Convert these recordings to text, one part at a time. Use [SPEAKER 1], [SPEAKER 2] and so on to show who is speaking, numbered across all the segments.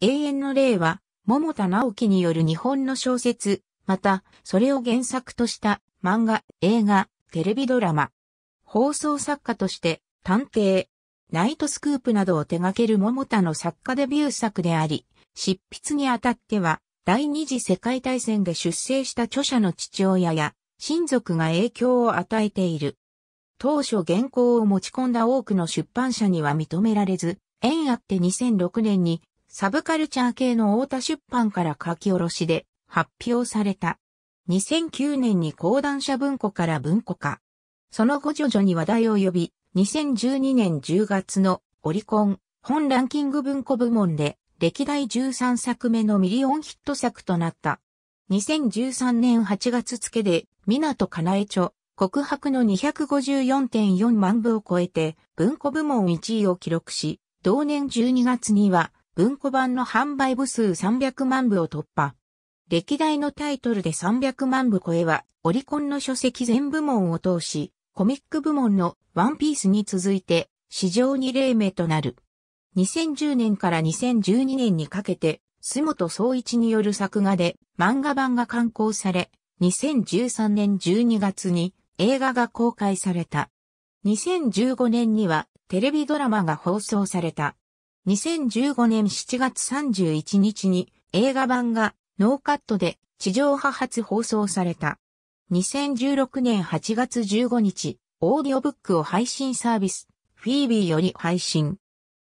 [SPEAKER 1] 永遠の霊は、桃田直樹による日本の小説、また、それを原作とした漫画、映画、テレビドラマ、放送作家として、探偵、ナイトスクープなどを手掛ける桃田の作家デビュー作であり、執筆にあたっては、第二次世界大戦で出生した著者の父親や、親族が影響を与えている。当初原稿を持ち込んだ多くの出版社には認められず、縁あって2006年にサブカルチャー系の太田出版から書き下ろしで発表された。2009年に講談社文庫から文庫化。その後徐々に話題を呼び、2012年10月のオリコン本ランキング文庫部門で歴代13作目のミリオンヒット作となった。2013年8月付で、港かなえ著、告白の254.4万部を超えて、文庫部門1位を記録し、同年12月には、文庫版の販売部数300万部を突破。歴代のタイトルで300万部超えは、オリコンの書籍全部門を通し、コミック部門のワンピースに続いて、史上2例目となる。2010年から2012年にかけて、須本総一による作画で漫画版が刊行され、2013年12月に映画が公開された。2015年にはテレビドラマが放送された。2015年7月31日に映画版がノーカットで地上波初放送された。2016年8月15日、オーディオブックを配信サービス、フィービーより配信。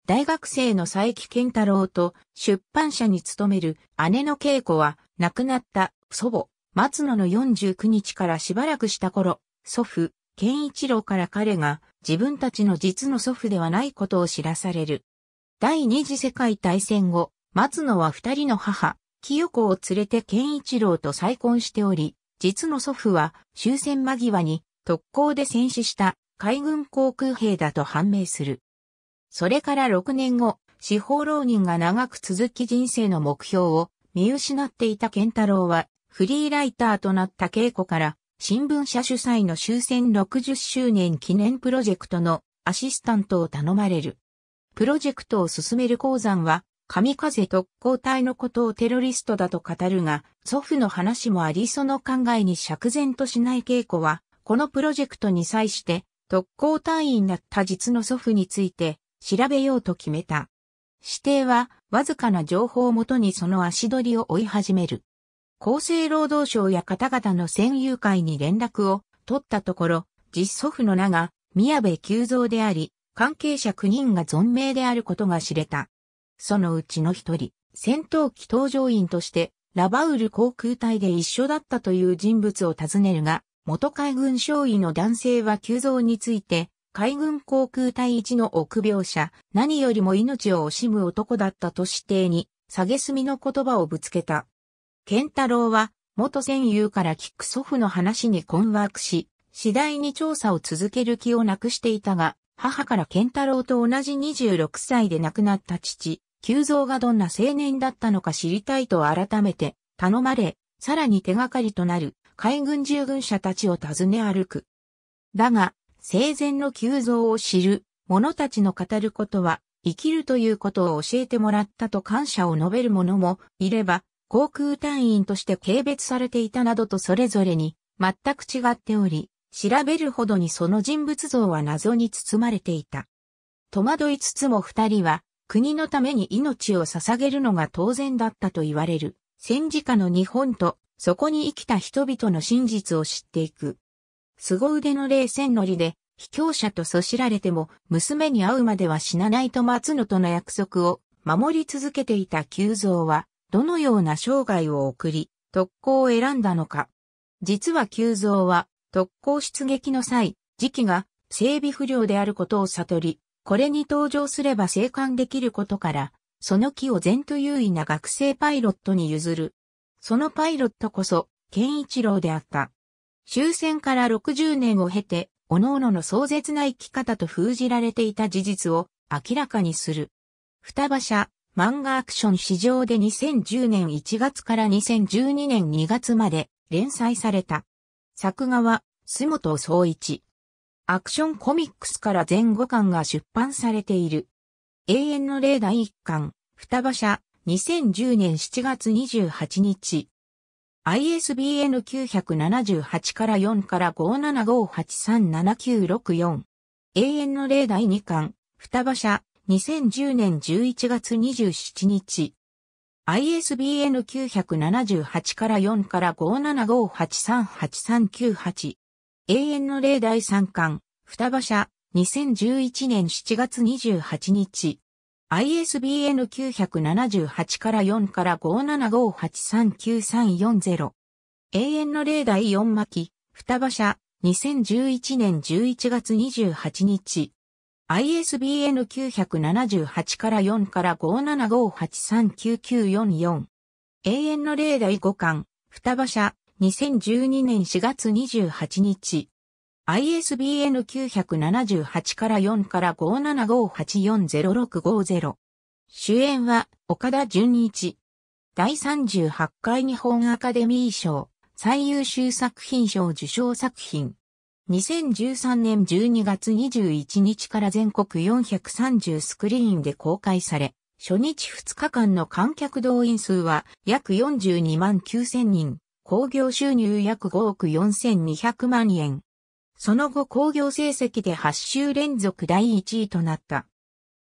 [SPEAKER 1] 大学生の佐伯健太郎と出版社に勤める姉の恵子は亡くなった祖母、松野の49日からしばらくした頃、祖父、健一郎から彼が自分たちの実の祖父ではないことを知らされる。第二次世界大戦後、松野は二人の母、清子を連れて健一郎と再婚しており、実の祖父は終戦間際に特攻で戦死した海軍航空兵だと判明する。それから6年後、司法浪人が長く続き人生の目標を見失っていた健太郎は、フリーライターとなった稽古から、新聞社主催の終戦60周年記念プロジェクトのアシスタントを頼まれる。プロジェクトを進める鉱山は、神風特攻隊のことをテロリストだと語るが、祖父の話もありその考えに釈然としない稽古は、このプロジェクトに際して、特攻隊員だった実の祖父について、調べようと決めた。指定は、わずかな情報をもとにその足取りを追い始める。厚生労働省や方々の占友会に連絡を取ったところ、実祖父の名が宮部久蔵であり、関係者9人が存命であることが知れた。そのうちの一人、戦闘機搭乗員として、ラバウル航空隊で一緒だったという人物を尋ねるが、元海軍少尉の男性は急増について、海軍航空隊一の臆病者、何よりも命を惜しむ男だったと指定に、下げすみの言葉をぶつけた。ケンタロウは、元戦友からキック祖父の話に困惑し、次第に調査を続ける気をなくしていたが、母から健太郎と同じ26歳で亡くなった父、久蔵がどんな青年だったのか知りたいと改めて頼まれ、さらに手がかりとなる海軍従軍者たちを訪ね歩く。だが、生前の急増を知る者たちの語ることは、生きるということを教えてもらったと感謝を述べる者もいれば、航空隊員として軽蔑されていたなどとそれぞれに全く違っており、調べるほどにその人物像は謎に包まれていた。戸惑いつつも二人は、国のために命を捧げるのが当然だったと言われる、戦時下の日本と、そこに生きた人々の真実を知っていく。凄腕の冷戦乗りで、卑怯者とそしられても、娘に会うまでは死なないと松野との約束を守り続けていた急蔵は、どのような生涯を送り、特攻を選んだのか。実は急蔵は、特攻出撃の際、時期が整備不良であることを悟り、これに登場すれば生還できることから、その木を前途優位な学生パイロットに譲る。そのパイロットこそ、健一郎であった。終戦から60年を経て、各々の壮絶な生き方と封じられていた事実を明らかにする。双葉社、漫画アクション史上で2010年1月から2012年2月まで連載された。作画は、須本総一。アクションコミックスから全5巻が出版されている。永遠の例第1巻、双葉社、2010年7月28日。ISBN 978から4から575837964。永遠の例第2巻、双葉社、2010年11月27日。ISBN 978から4から575838398。永遠の例第3巻、双葉社、2011年7月28日。ISBN 978から4から575839340。永遠の例第4巻、双葉社、2011年11月28日。ISBN 978から4から575839944。永遠の例第5巻、双葉社、2012年4月28日。ISBN 978から4から575840650。主演は、岡田純一。第38回日本アカデミー賞、最優秀作品賞受賞作品。2013年12月21日から全国430スクリーンで公開され、初日2日間の観客動員数は約42万9000人、興行収入約5億4200万円。その後興行成績で8週連続第1位となった。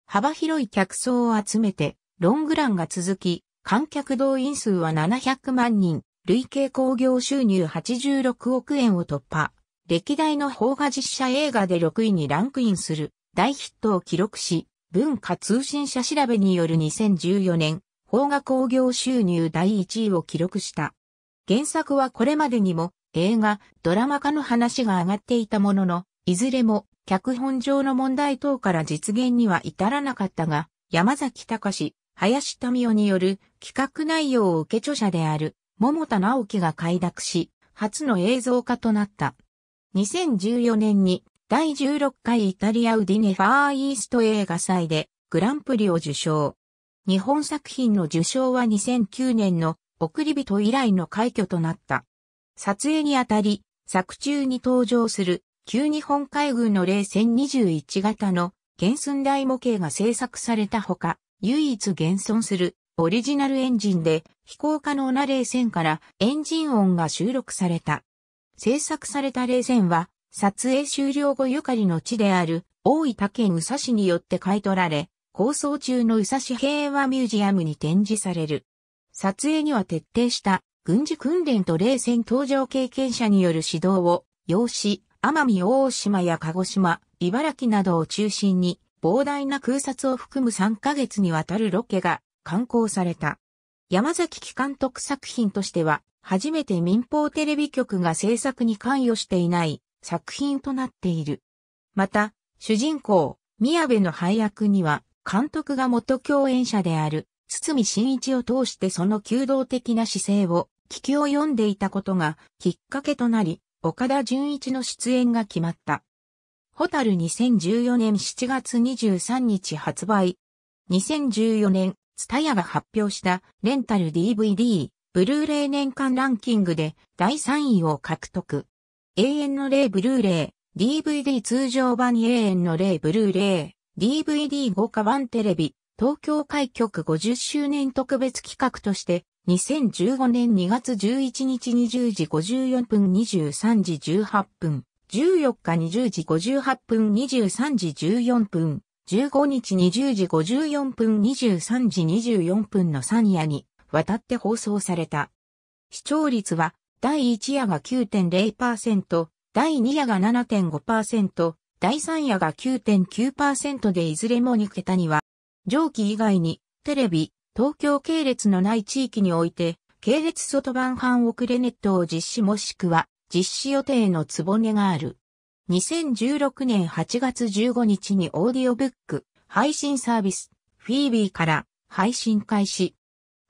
[SPEAKER 1] 幅広い客層を集めて、ロングランが続き、観客動員数は700万人、累計興行収入86億円を突破。歴代の邦画実写映画で6位にランクインする大ヒットを記録し、文化通信社調べによる2014年、邦画興行収入第1位を記録した。原作はこれまでにも映画、ドラマ化の話が上がっていたものの、いずれも脚本上の問題等から実現には至らなかったが、山崎隆、林民夫による企画内容を受け著者である桃田直樹が快諾し、初の映像化となった。2014年に第16回イタリアウディネファーイースト映画祭でグランプリを受賞。日本作品の受賞は2009年の送り人以来の快挙となった。撮影にあたり、作中に登場する旧日本海軍の冷戦21型の原寸大模型が製作されたほか、唯一現存するオリジナルエンジンで飛行可能な冷戦からエンジン音が収録された。制作された冷戦は、撮影終了後ゆかりの地である大分県宇佐市によって買い取られ、構想中の宇佐市平和ミュージアムに展示される。撮影には徹底した軍事訓練と冷戦登場経験者による指導を要し、奄美大島や鹿児島、茨城などを中心に膨大な空撮を含む3ヶ月にわたるロケが刊行された。山崎機関特作品としては初めて民放テレビ局が制作に関与していない作品となっている。また、主人公、宮部の配役には、監督が元共演者である、堤真一を通してその求道的な姿勢を、聞きを読んでいたことがきっかけとなり、岡田純一の出演が決まった。ホタル2014年7月23日発売。2014年、ツタヤが発表したレンタル DVD ブルーレイ年間ランキングで第3位を獲得。永遠の例ブルーレイ、DVD 通常版永遠の例ブルーレイ、DVD 豪華版テレビ、東京開局50周年特別企画として、2015年2月11日20時54分23時18分、14日20時58分23時14分、15日20時54分23時24分の3夜に、渡って放送された。視聴率は、第1夜が9.0%、第2夜が7.5%、第3夜が9.9%でいずれも2桁には、上記以外に、テレビ、東京系列のない地域において、系列外版半遅れネットを実施もしくは、実施予定のつぼねがある。2016年8月15日にオーディオブック、配信サービス、フィービーから配信開始。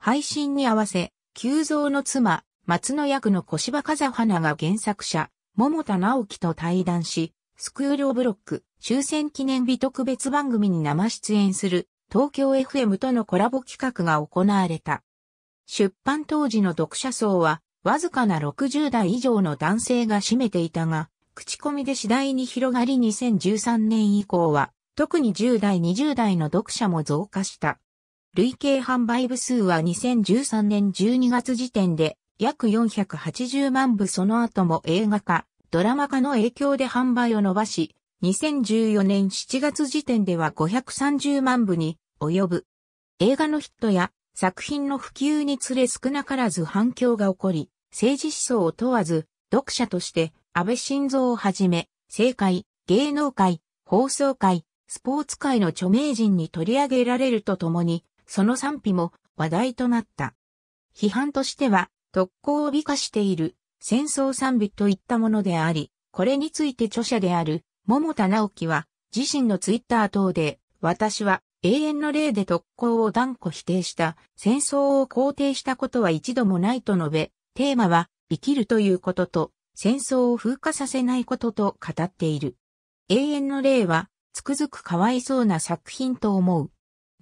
[SPEAKER 1] 配信に合わせ、急増の妻、松野役の小芝風花が原作者、桃田直樹と対談し、スクールオブロック、終戦記念日特別番組に生出演する、東京 FM とのコラボ企画が行われた。出版当時の読者層は、わずかな60代以上の男性が占めていたが、口コミで次第に広がり2013年以降は、特に10代20代の読者も増加した。累計販売部数は2013年12月時点で約480万部その後も映画化、ドラマ化の影響で販売を伸ばし、2014年7月時点では530万部に及ぶ。映画のヒットや作品の普及につれ少なからず反響が起こり、政治思想を問わず、読者として安倍晋三をはじめ、政界、芸能界、放送界、スポーツ界の著名人に取り上げられるとともに、その賛否も話題となった。批判としては、特攻を美化している戦争賛美といったものであり、これについて著者である桃田直樹は自身のツイッター等で、私は永遠の例で特攻を断固否定した戦争を肯定したことは一度もないと述べ、テーマは生きるということと戦争を風化させないことと語っている。永遠の例はつくづくかわいそうな作品と思う。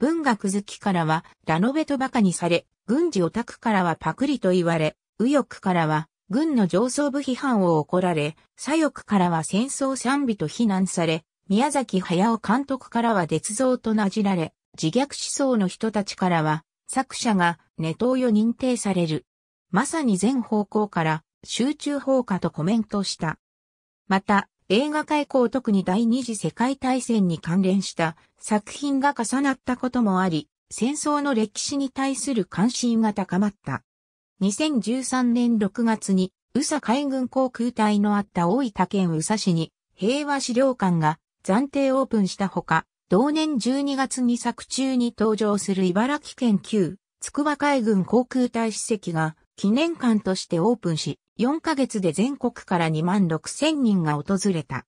[SPEAKER 1] 文学好きからはラノベと馬鹿にされ、軍事オタクからはパクリと言われ、右翼からは軍の上層部批判を怒られ、左翼からは戦争賛美と非難され、宮崎駿監督からは絶像となじられ、自虐思想の人たちからは作者がネトウヨ認定される。まさに全方向から集中砲火とコメントした。また、映画開港特に第二次世界大戦に関連した作品が重なったこともあり、戦争の歴史に対する関心が高まった。2013年6月に、宇佐海軍航空隊のあった大分県宇佐市に平和資料館が暫定オープンしたほか、同年12月に作中に登場する茨城県旧筑波海軍航空隊史跡が記念館としてオープンし、4ヶ月で全国から2万6千人が訪れた。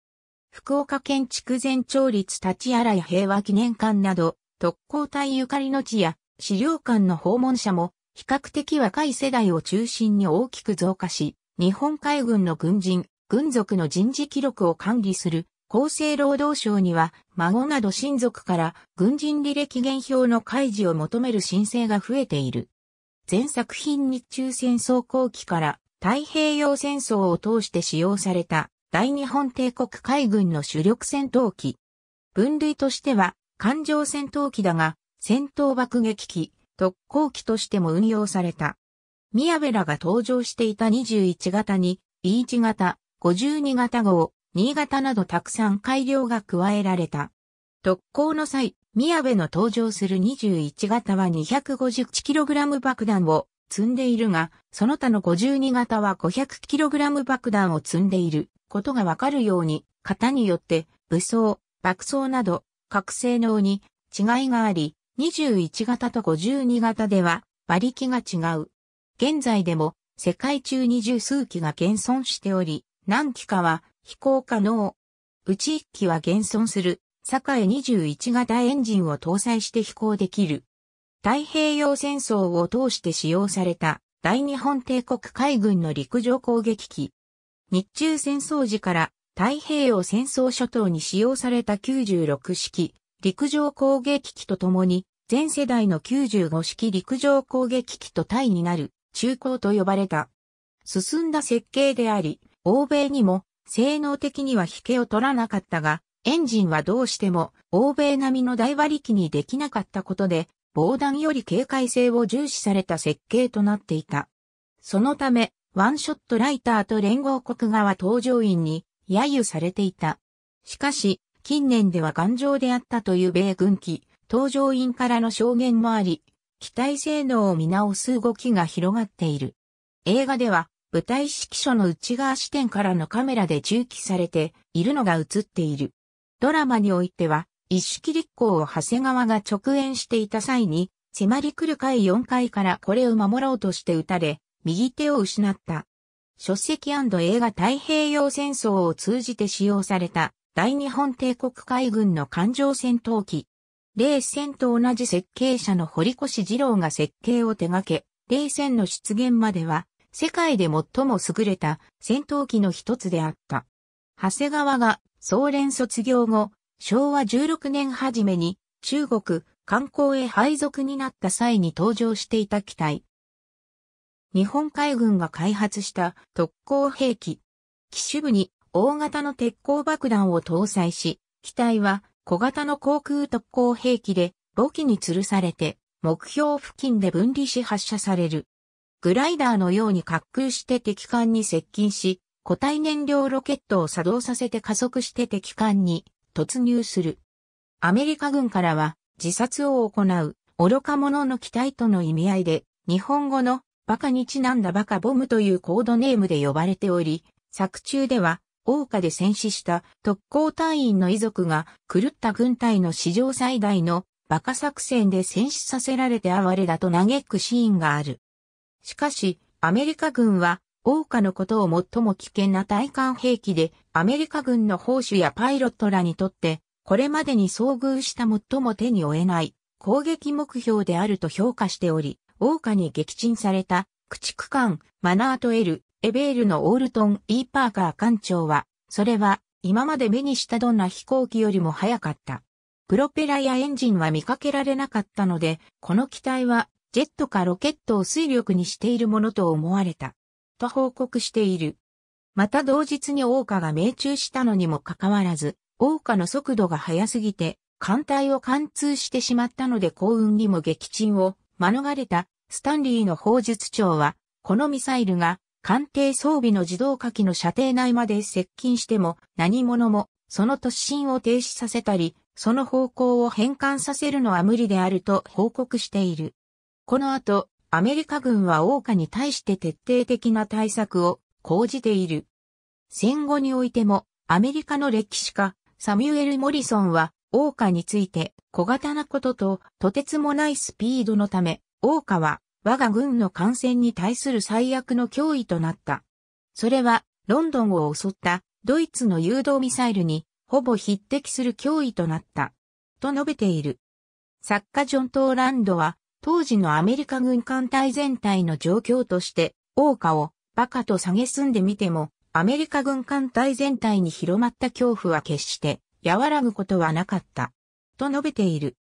[SPEAKER 1] 福岡県筑前町立立原や平和記念館など、特攻隊ゆかりの地や資料館の訪問者も、比較的若い世代を中心に大きく増加し、日本海軍の軍人、軍属の人事記録を管理する厚生労働省には、孫など親族から軍人履歴現表の開示を求める申請が増えている。全作品日中戦争後期から太平洋戦争を通して使用された大日本帝国海軍の主力戦闘機。分類としては艦上戦闘機だが戦闘爆撃機、特攻機としても運用された。宮部らが登場していた21型に E1 型、52型号、新潟などたくさん改良が加えられた。特攻の際、宮部の登場する21型は 251kg 爆弾を積んでいるが、その他の52型は 500kg 爆弾を積んでいることがわかるように、型によって武装、爆装など各性能に違いがあり、21型と52型では馬力が違う。現在でも世界中に十数機が現存しており、何機かは飛行可能。うち一機は現存する栄21型エンジンを搭載して飛行できる。太平洋戦争を通して使用された大日本帝国海軍の陸上攻撃機。日中戦争時から太平洋戦争諸島に使用された96式陸上攻撃機とともに全世代の95式陸上攻撃機と対になる中高と呼ばれた。進んだ設計であり、欧米にも性能的には引けを取らなかったが、エンジンはどうしても欧米並みの大馬力にできなかったことで、防弾より警戒性を重視された設計となっていた。そのため、ワンショットライターと連合国側搭乗員に揶揄されていた。しかし、近年では頑丈であったという米軍機、搭乗員からの証言もあり、機体性能を見直す動きが広がっている。映画では、舞台指揮所の内側視点からのカメラで重機されているのが映っている。ドラマにおいては、一式立候を長谷川が直演していた際に、迫り来る回4回からこれを守ろうとして撃たれ、右手を失った。書籍映画太平洋戦争を通じて使用された大日本帝国海軍の艦上戦闘機。冷戦と同じ設計者の堀越二郎が設計を手掛け、冷戦の出現までは世界で最も優れた戦闘機の一つであった。長谷川が総連卒業後、昭和16年初めに中国、観光へ配属になった際に登場していた機体。日本海軍が開発した特攻兵器。機種部に大型の鉄鋼爆弾を搭載し、機体は小型の航空特攻兵器で母機に吊るされて目標付近で分離し発射される。グライダーのように滑空して敵艦に接近し、固体燃料ロケットを作動させて加速して敵艦に突入する。アメリカ軍からは自殺を行う愚か者の機体との意味合いで日本語のバカにちなんだバカボムというコードネームで呼ばれており、作中では王家で戦死した特攻隊員の遺族が狂った軍隊の史上最大のバカ作戦で戦死させられて哀れだと嘆くシーンがある。しかし、アメリカ軍は桜花のことを最も危険な対艦兵器で、アメリカ軍の砲手やパイロットらにとって、これまでに遭遇した最も手に負えない攻撃目標であると評価しており、桜花に撃沈された駆逐艦マナートエル、エベールのオールトン・イーパーカー艦長は、それは今まで目にしたどんな飛行機よりも早かった。プロペラやエンジンは見かけられなかったので、この機体はジェットかロケットを水力にしているものと思われた。と報告している。また同日に桜花が命中したのにもかかわらず、桜花の速度が速すぎて、艦隊を貫通してしまったので幸運にも撃沈を免れたスタンリーの砲術長は、このミサイルが艦艇装備の自動火器の射程内まで接近しても何者もその突進を停止させたり、その方向を変換させるのは無理であると報告している。この後、アメリカ軍は王家に対して徹底的な対策を講じている。戦後においても、アメリカの歴史家、サミュエル・モリソンは、王家について、小型なことと、とてつもないスピードのため、王家は、我が軍の艦船に対する最悪の脅威となった。それは、ロンドンを襲った、ドイツの誘導ミサイルに、ほぼ匹敵する脅威となった。と述べている。作家ジョン・トーランドは、当時のアメリカ軍艦隊全体の状況として、王家をバカと蔑んでみても、アメリカ軍艦隊全体に広まった恐怖は決して和らぐことはなかった。と述べている。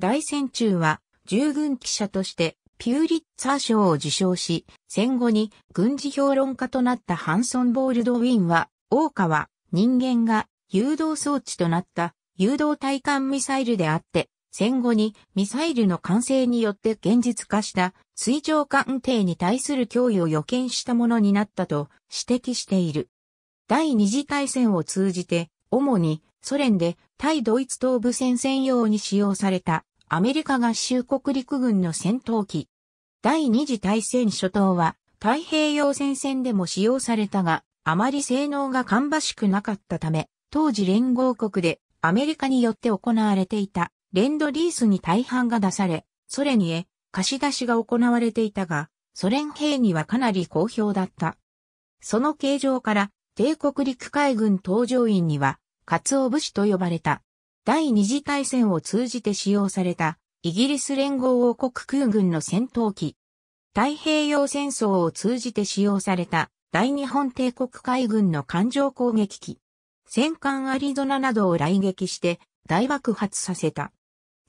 [SPEAKER 1] 大戦中は従軍記者としてピューリッツァー賞を受賞し、戦後に軍事評論家となったハンソン・ボールドウィンは、王家は人間が誘導装置となった誘導対艦ミサイルであって、戦後にミサイルの完成によって現実化した水上艦艇に対する脅威を予見したものになったと指摘している。第二次大戦を通じて、主にソ連で対ドイツ東部戦線用に使用されたアメリカ合衆国陸軍の戦闘機。第二次大戦初頭は太平洋戦線でも使用されたが、あまり性能が芳しくなかったため、当時連合国でアメリカによって行われていたレンドリースに大半が出され、ソ連へ貸し出しが行われていたが、ソ連兵にはかなり好評だった。その形状から、帝国陸海軍搭乗員には、カツオ士と呼ばれた。第二次大戦を通じて使用された、イギリス連合王国空軍の戦闘機。太平洋戦争を通じて使用された、大日本帝国海軍の艦上攻撃機。戦艦アリゾナなどを来撃して、大爆発させた。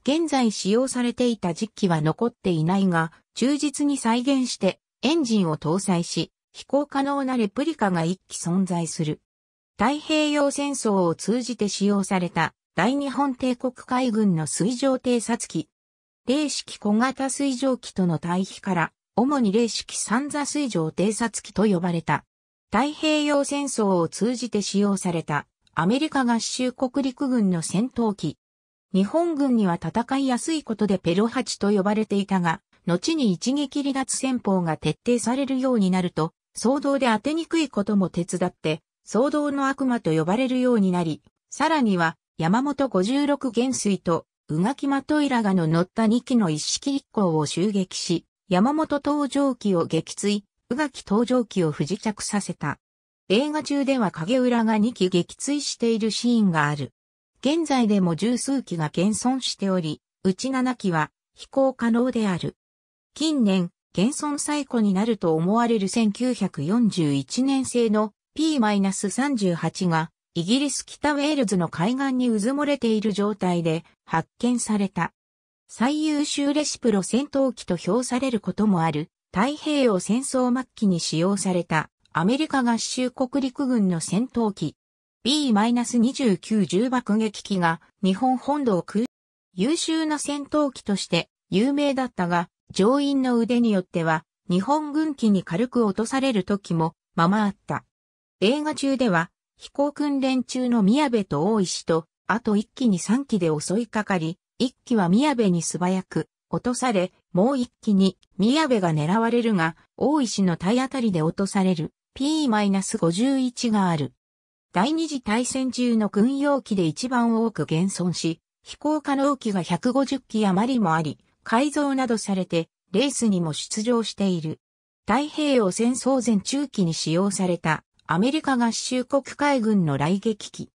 [SPEAKER 1] 現在使用されていた実機は残っていないが、忠実に再現してエンジンを搭載し、飛行可能なレプリカが一機存在する。太平洋戦争を通じて使用された大日本帝国海軍の水上偵察機。零式小型水上機との対比から、主に零式三座水上偵察機と呼ばれた。太平洋戦争を通じて使用されたアメリカ合衆国陸軍の戦闘機。日本軍には戦いやすいことでペロハチと呼ばれていたが、後に一撃離脱戦法が徹底されるようになると、騒動で当てにくいことも手伝って、騒動の悪魔と呼ばれるようになり、さらには、山本56元帥と、宇垣まトイラがの乗った二機の一式一行を襲撃し、山本登場機を撃墜、宇垣登場機を不時着させた。映画中では影浦が2機撃墜しているシーンがある。現在でも十数機が現存しており、うち7機は飛行可能である。近年、現存最古になると思われる1941年製の P-38 がイギリス北ウェールズの海岸に渦漏れている状態で発見された。最優秀レシプロ戦闘機と評されることもある太平洋戦争末期に使用されたアメリカ合衆国陸軍の戦闘機 B-29 重爆撃機が日本本土を空、優秀な戦闘機として有名だったが、乗員の腕によっては日本軍機に軽く落とされる時もままあった。映画中では飛行訓練中の宮部と大石と、あと一機に3機で襲いかかり、一機は宮部に素早く落とされ、もう一機に宮部が狙われるが、大石の体当たりで落とされる P-51 がある。第二次大戦中の軍用機で一番多く現存し、飛行可能機が150機余りもあり、改造などされて、レースにも出場している。太平洋戦争前中期に使用されたアメリカ合衆国海軍の雷撃機。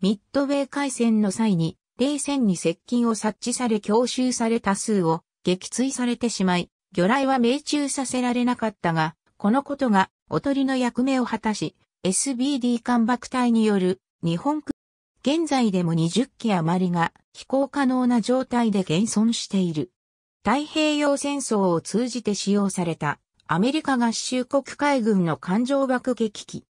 [SPEAKER 1] ミッドウェー海戦の際に、冷戦に接近を察知され強襲された数を撃墜されてしまい、魚雷は命中させられなかったが、このことがおとりの役目を果たし、SBD 艦爆隊による日本空現在でも20機余りが飛行可能な状態で現存している。太平洋戦争を通じて使用されたアメリカ合衆国海軍の艦上爆撃機。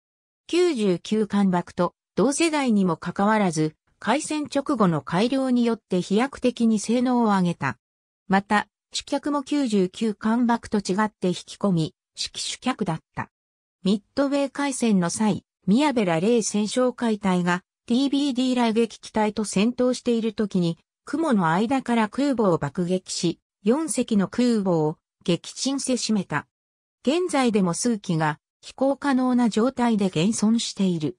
[SPEAKER 1] 99艦爆と同世代にもかかわらず、海戦直後の改良によって飛躍的に性能を上げた。また、主脚も99艦爆と違って引き込み、式主脚だった。ミッドウェー海戦の際、宮部ら霊戦勝解隊が TBD 雷撃機体と戦闘している時に、雲の間から空母を爆撃し、4隻の空母を撃沈せしめた。現在でも数機が飛行可能な状態で現存している。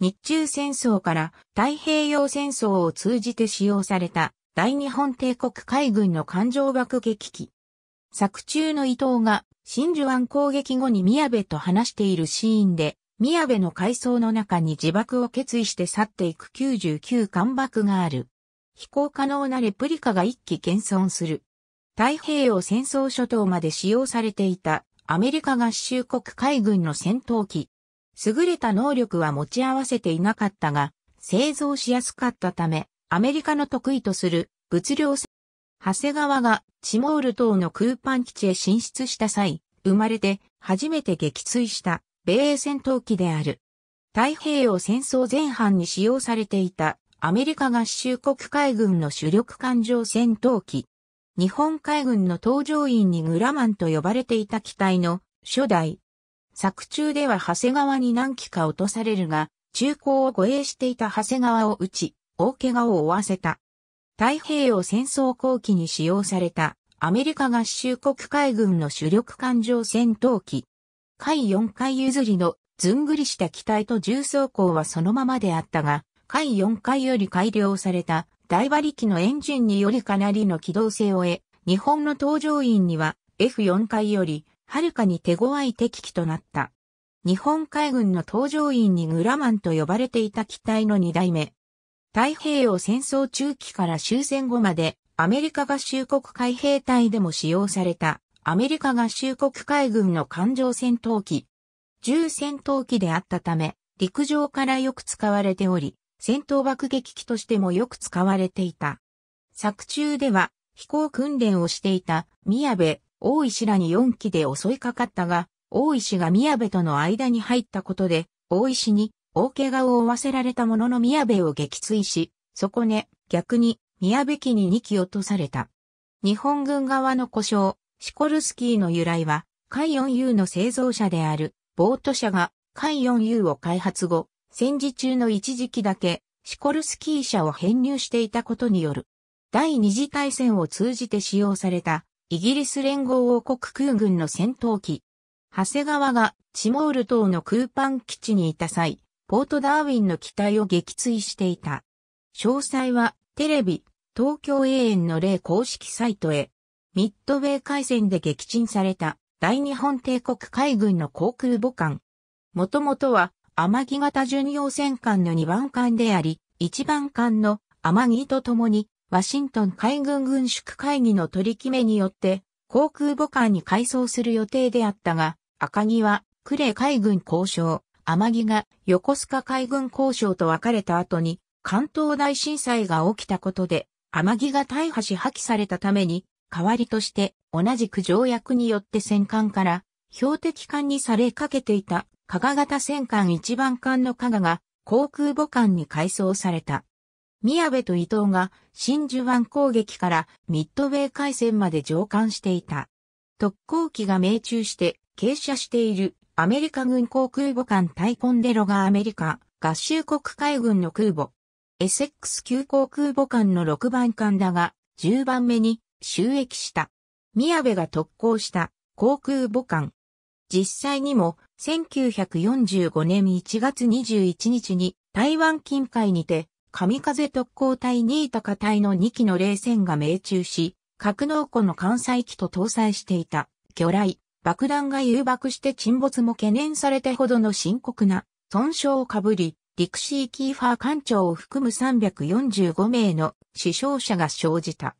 [SPEAKER 1] 日中戦争から太平洋戦争を通じて使用された大日本帝国海軍の艦上爆撃機作中の伊藤が真珠湾攻撃後に宮部と話しているシーンで、宮部の階層の中に自爆を決意して去っていく99艦爆がある。飛行可能なレプリカが一機現存する。太平洋戦争諸島まで使用されていたアメリカ合衆国海軍の戦闘機。優れた能力は持ち合わせていなかったが、製造しやすかったため、アメリカの得意とする物量長谷川がチモール島の空パン基地へ進出した際、生まれて初めて撃墜した米英戦闘機である。太平洋戦争前半に使用されていたアメリカ合衆国海軍の主力艦上戦闘機。日本海軍の搭乗員にグラマンと呼ばれていた機体の初代。作中では長谷川に何機か落とされるが、中高を護衛していた長谷川を撃ち、大怪我を負わせた。太平洋戦争後期に使用されたアメリカ合衆国海軍の主力艦上戦闘機。海4回譲りのずんぐりした機体と重装甲はそのままであったが、海4回より改良された大馬力のエンジンによりかなりの機動性を得、日本の搭乗員には F4 回よりはるかに手強い敵機となった。日本海軍の搭乗員にグラマンと呼ばれていた機体の2代目、太平洋戦争中期から終戦後までアメリカ合衆国海兵隊でも使用されたアメリカ合衆国海軍の艦上戦闘機。重戦闘機であったため陸上からよく使われており、戦闘爆撃機としてもよく使われていた。作中では飛行訓練をしていた宮部、大石らに4機で襲いかかったが、大石が宮部との間に入ったことで、大石に大怪我を負わせられたものの宮部を撃墜し、そこね、逆に宮部機に2機落とされた。日本軍側の故障、シコルスキーの由来は、海 4U の製造者である、ボート社が、海 4U を開発後、戦時中の一時期だけ、シコルスキー社を編入していたことによる。第二次大戦を通じて使用された、イギリス連合王国空軍の戦闘機。長谷川がチモール島の空パン基地にいた際、ポート・ダーウィンの機体を撃墜していた。詳細はテレビ、東京永遠の例公式サイトへ。ミッドウェー海戦で撃沈された大日本帝国海軍の航空母艦。もともとは天城型巡洋戦艦の2番艦であり、1番艦の天城と共にワシントン海軍軍縮会議の取り決めによって航空母艦に改装する予定であったが、赤城はクレ海軍交渉天城が横須賀海軍交渉と別れた後に関東大震災が起きたことで天城が大破し破棄されたために代わりとして同じく条約によって戦艦から標的艦にされかけていた加賀型戦艦一番艦の加賀が航空母艦に改装された。宮部と伊藤が真珠湾攻撃からミッドウェー海戦まで上艦していた。特攻機が命中して傾斜しているアメリカ軍航空母艦タイコンデロがアメリカ合衆国海軍の空母。エセックス級航空母艦の6番艦だが、10番目に収益した。宮部が特攻した航空母艦。実際にも1945年1月21日に台湾近海にて神風特攻隊新高隊の2機の冷戦が命中し、格納庫の艦載機と搭載していた魚雷爆弾が誘爆して沈没も懸念されてほどの深刻な損傷をかぶり、リクシー・キーファー艦長を含む345名の死傷者が生じた。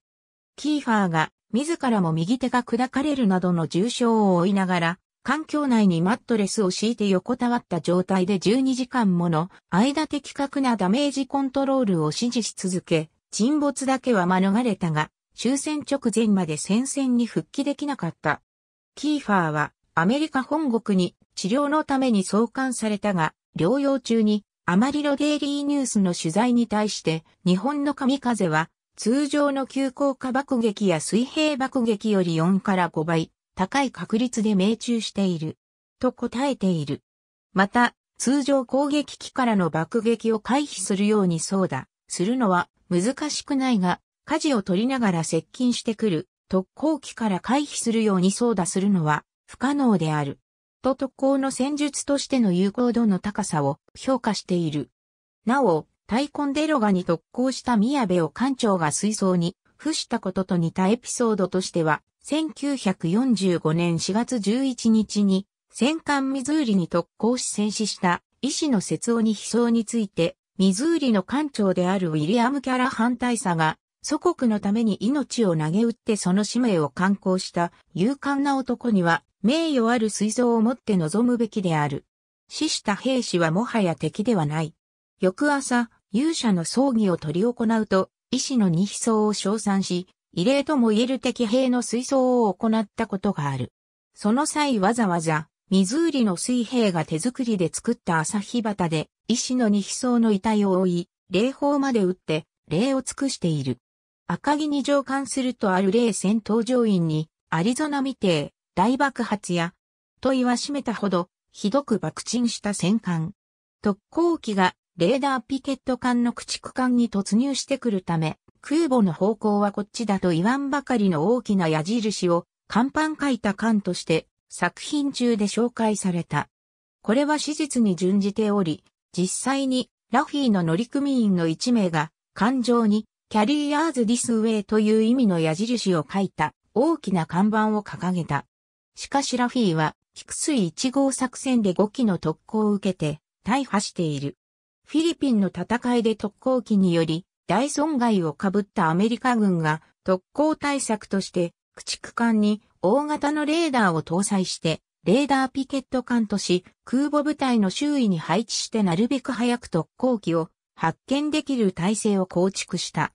[SPEAKER 1] キーファーが自らも右手が砕かれるなどの重傷を負いながら、環境内にマットレスを敷いて横たわった状態で12時間もの間的確なダメージコントロールを指示し続け、沈没だけは免れたが、終戦直前まで戦線に復帰できなかった。キーファーはアメリカ本国に治療のために送還されたが、療養中にアマリロデイリーニュースの取材に対して日本の神風は通常の急降下爆撃や水平爆撃より4から5倍高い確率で命中していると答えている。また、通常攻撃機からの爆撃を回避するようにそうだ。するのは難しくないが、舵を取りながら接近してくる特攻機から回避するように操舵するのは不可能である。と特攻の戦術としての有効度の高さを評価している。なお、タイコンデロガに特攻した宮部を艦長が水槽に付したことと似たエピソードとしては、1945年4月11日に戦艦ミズーリに特攻し戦死した医師の説をに悲壮について、ミズーリの艦長であるウィリアム・キャラ反対さが祖国のために命を投げ打ってその使命を観行した勇敢な男には名誉ある水蔵を持って臨むべきである。死した兵士はもはや敵ではない。翌朝、勇者の葬儀を取り行うと、医師の二飛を称賛し、異例とも言える敵兵の水槽を行ったことがある。その際わざわざ、ミズーリの水兵が手作りで作った朝日旗で、医師の二飛層の遺体を追い、霊峰まで打って、霊を尽くしている。赤城に乗艦するとある霊戦搭乗員に、アリゾナ未定、大爆発や、と言わしめたほど、ひどく爆沈した戦艦。特攻機がレーダーピケット艦の駆逐艦に突入してくるため、空母の方向はこっちだと言わんばかりの大きな矢印を、甲板書いた艦として作品中で紹介された。これは史実に準じており、実際にラフィーの乗組員の1名が艦上にキャリーアーズ・ディス・ウェイという意味の矢印を書いた大きな看板を掲げた。しかしラフィーは、菊水1号作戦で5機の特攻を受けて、大破している。フィリピンの戦いで特攻機により、大損害をかぶったアメリカ軍が、特攻対策として、駆逐艦に大型のレーダーを搭載して、レーダーピケット艦とし、空母部隊の周囲に配置してなるべく早く特攻機を発見できる体制を構築した。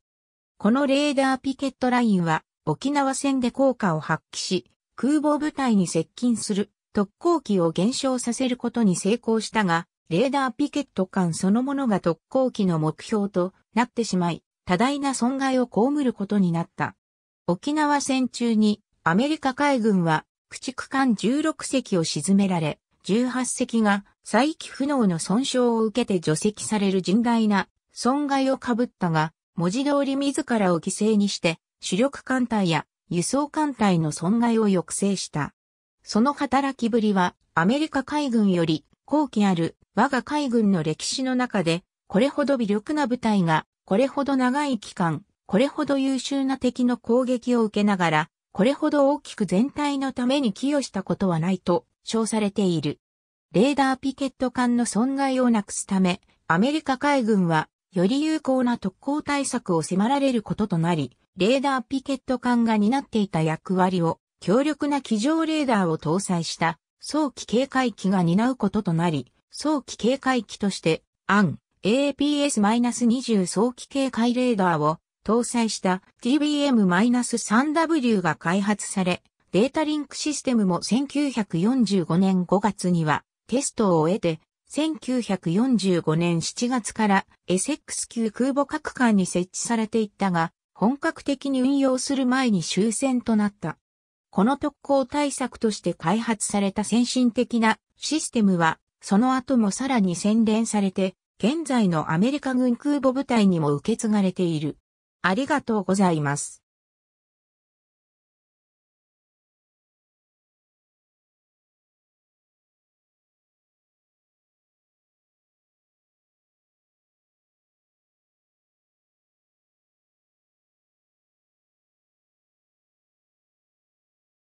[SPEAKER 1] このレーダーピケットラインは沖縄戦で効果を発揮し、空母部隊に接近する特攻機を減少させることに成功したが、レーダーピケット艦そのものが特攻機の目標となってしまい、多大な損害を被ることになった。沖縄戦中にアメリカ海軍は駆逐艦16隻を沈められ、18隻が再起不能の損傷を受けて除籍される甚大な損害を被ったが、文字通り自らを犠牲にして、主力艦隊や輸送艦隊の損害を抑制した。その働きぶりは、アメリカ海軍より後期ある我が海軍の歴史の中で、これほど微力な部隊が、これほど長い期間、これほど優秀な敵の攻撃を受けながら、これほど大きく全体のために寄与したことはないと称されている。レーダーピケット艦の損害をなくすため、アメリカ海軍はより有効な特攻対策を迫られることとなり、レーダーピケット艦が担っていた役割を強力な機上レーダーを搭載した早期警戒機が担うこととなり、早期警戒機として、アン APS-20 早期警戒レーダーを搭載した TBM-3W が開発され、データリンクシステムも1945年5月にはテストを終えて1945年7月からエセックス級空母各艦に設置されていったが、本格的に運用する前に終戦となった。この特攻対策として開発された先進的なシステムは、その後もさらに洗練されて、現在のアメリカ軍空母部隊にも受け継がれている。ありがとうございます。